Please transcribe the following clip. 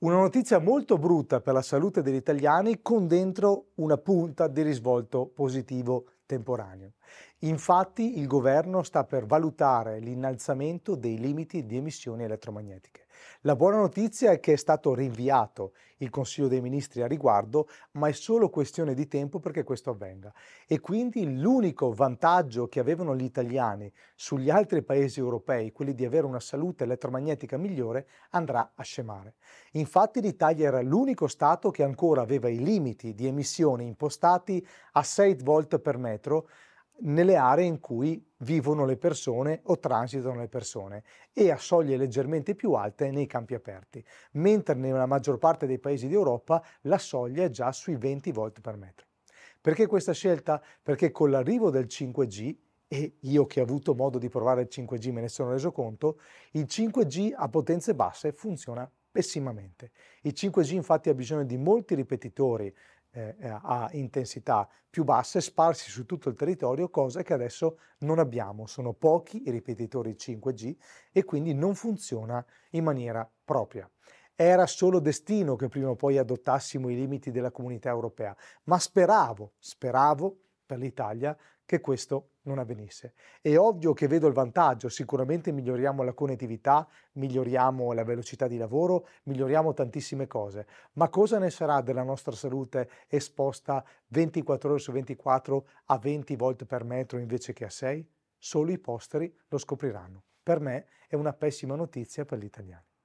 Una notizia molto brutta per la salute degli italiani con dentro una punta di risvolto positivo temporaneo. Infatti il governo sta per valutare l'innalzamento dei limiti di emissioni elettromagnetiche. La buona notizia è che è stato rinviato il Consiglio dei Ministri a riguardo, ma è solo questione di tempo perché questo avvenga. E quindi l'unico vantaggio che avevano gli italiani sugli altri paesi europei, quelli di avere una salute elettromagnetica migliore, andrà a scemare. Infatti l'Italia era l'unico Stato che ancora aveva i limiti di emissione impostati a 6 volt per metro nelle aree in cui vivono le persone o transitano le persone e a soglie leggermente più alte nei campi aperti, mentre nella maggior parte dei paesi d'Europa la soglia è già sui 20 volt per metro. Perché questa scelta? Perché con l'arrivo del 5G e io che ho avuto modo di provare il 5G me ne sono reso conto, il 5G a potenze basse funziona pessimamente. Il 5G infatti ha bisogno di molti ripetitori eh, eh, a intensità più basse sparsi su tutto il territorio, cosa che adesso non abbiamo. Sono pochi i ripetitori 5G e quindi non funziona in maniera propria. Era solo destino che prima o poi adottassimo i limiti della comunità europea, ma speravo, speravo per l'Italia che questo non avvenisse. È ovvio che vedo il vantaggio, sicuramente miglioriamo la connettività, miglioriamo la velocità di lavoro, miglioriamo tantissime cose, ma cosa ne sarà della nostra salute esposta 24 ore su 24 a 20 volt per metro invece che a 6? Solo i posteri lo scopriranno. Per me è una pessima notizia per gli italiani.